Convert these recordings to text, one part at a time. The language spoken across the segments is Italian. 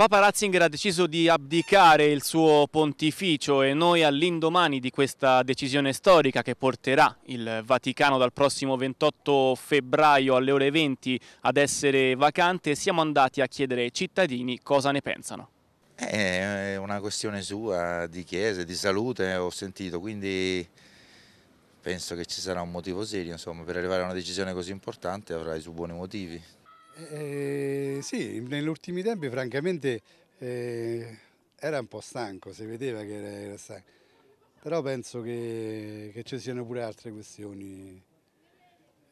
Papa Ratzinger ha deciso di abdicare il suo pontificio e noi all'indomani di questa decisione storica che porterà il Vaticano dal prossimo 28 febbraio alle ore 20 ad essere vacante siamo andati a chiedere ai cittadini cosa ne pensano. Eh, è una questione sua di chiesa, di salute ho sentito, quindi penso che ci sarà un motivo serio, insomma, per arrivare a una decisione così importante avrà i suoi buoni motivi. Eh, sì, negli ultimi tempi francamente eh, era un po' stanco, si vedeva che era, era stanco, però penso che, che, ci siano pure altre questioni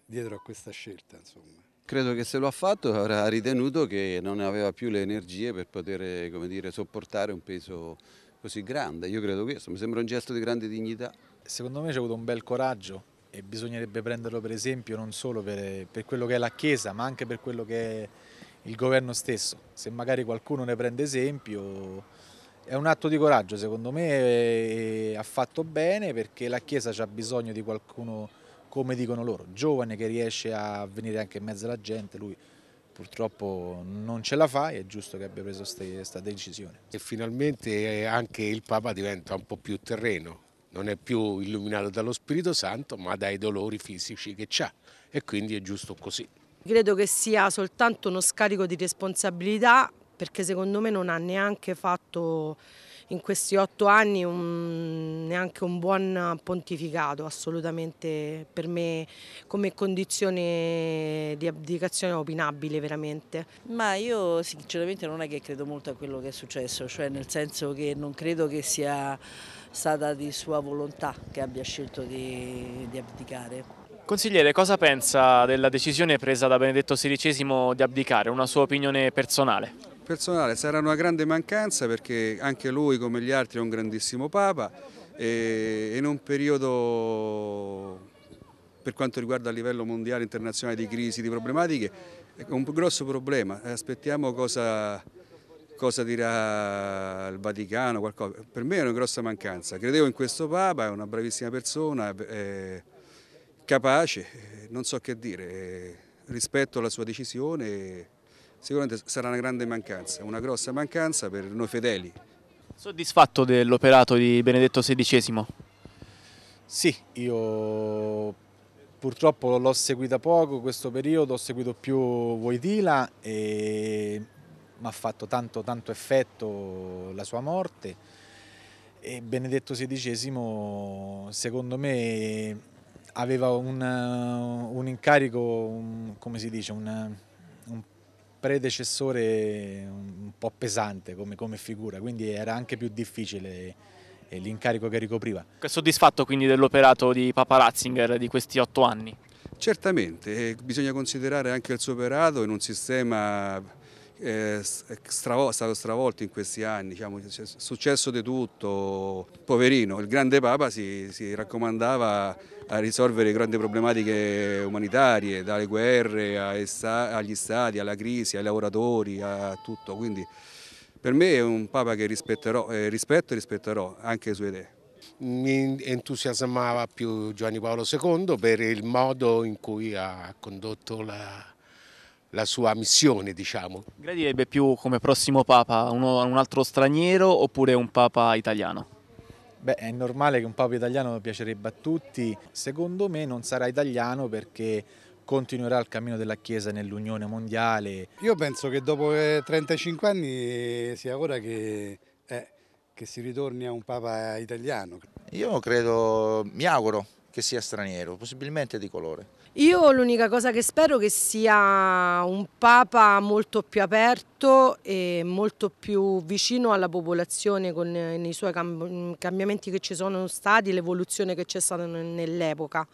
dietro a questa scelta. Insomma. Credo che se lo ha fatto avrà ritenuto che non aveva più le energie per poter dire, sopportare un peso così grande, io credo questo, mi sembra un gesto di grande dignità. Secondo me c'è avuto un bel coraggio e bisognerebbe prenderlo per esempio non solo per, per, quello che è la Chiesa ma anche per quello che è il governo stesso. Se magari qualcuno ne prende esempio è un atto di coraggio secondo me ha fatto bene perché la Chiesa ha bisogno di qualcuno come dicono loro, giovane che riesce a venire anche in mezzo alla gente, lui purtroppo non ce la fa e è giusto che abbia preso questa decisione. E finalmente eh, anche il Papa diventa un po' più terreno, non è più illuminato dallo Spirito Santo ma dai dolori fisici che ha e quindi è giusto così. Credo che sia soltanto uno scarico di responsabilità perché secondo me non ha neanche fatto in questi otto anni un, neanche un buon pontificato assolutamente per me come condizione di abdicazione opinabile veramente. Ma io sinceramente non è che credo molto a quello che è successo, cioè nel senso che non credo che sia stata di sua volontà che abbia scelto di, di abdicare. Consigliere, cosa pensa della decisione presa da Benedetto XVI di abdicare? Una sua opinione personale? personale sarà una grande mancanza perché anche lui come gli altri è un grandissimo Papa e in un periodo per quanto riguarda a livello mondiale, internazionale di crisi, di problematiche, è un grosso problema, eh, aspettiamo cosa, cosa dirà il Vaticano, qualcosa. per me è una grossa mancanza, credevo in questo Papa, è una bravissima persona, capace, non so che dire, eh, rispetto alla sua decisione sicuramente sarà una grande mancanza, una grossa mancanza per noi fedeli. Soddisfatto dell'operato di Benedetto XVI? Sì, io purtroppo l'ho seguita poco questo periodo, ho seguito più Voidila e mi ha fatto tanto, tanto effetto la sua morte e Benedetto XVI secondo me aveva un, un incarico, come si dice, un predecessore un po' pesante come, come figura, quindi era anche più difficile eh, l'incarico che ricopriva. È soddisfatto quindi dell'operato di Papa Ratzinger di questi otto anni? Certamente, eh, bisogna considerare anche il suo operato in un sistema è stato stravolto in questi anni, diciamo, è successo di tutto, poverino, il grande Papa si, si, raccomandava a risolvere grandi problematiche umanitarie, dalle guerre agli stati, alla crisi, ai lavoratori, a tutto, quindi per me è un Papa che rispetterò, eh, rispetto e rispetterò anche le sue idee mi entusiasmava più Giovanni Paolo II per il modo in cui ha condotto la, la sua missione, diciamo. Gradirebbe più come prossimo Papa uno, un altro straniero oppure un Papa italiano? Beh, è normale che un Papa italiano piacerebbe a tutti. Secondo me non sarà italiano perché continuerà il cammino della Chiesa nell'Unione Mondiale. Io penso che dopo 35 eh, anni sia ora che, eh, che si ritorni a un Papa italiano. Io credo, mi auguro che sia straniero, possibilmente di colore. Io l'unica cosa che spero è che sia un Papa molto più aperto e molto più vicino alla popolazione con eh, i suoi mm, cambiamenti che ci sono stati, l'evoluzione che c'è stata nell'epoca.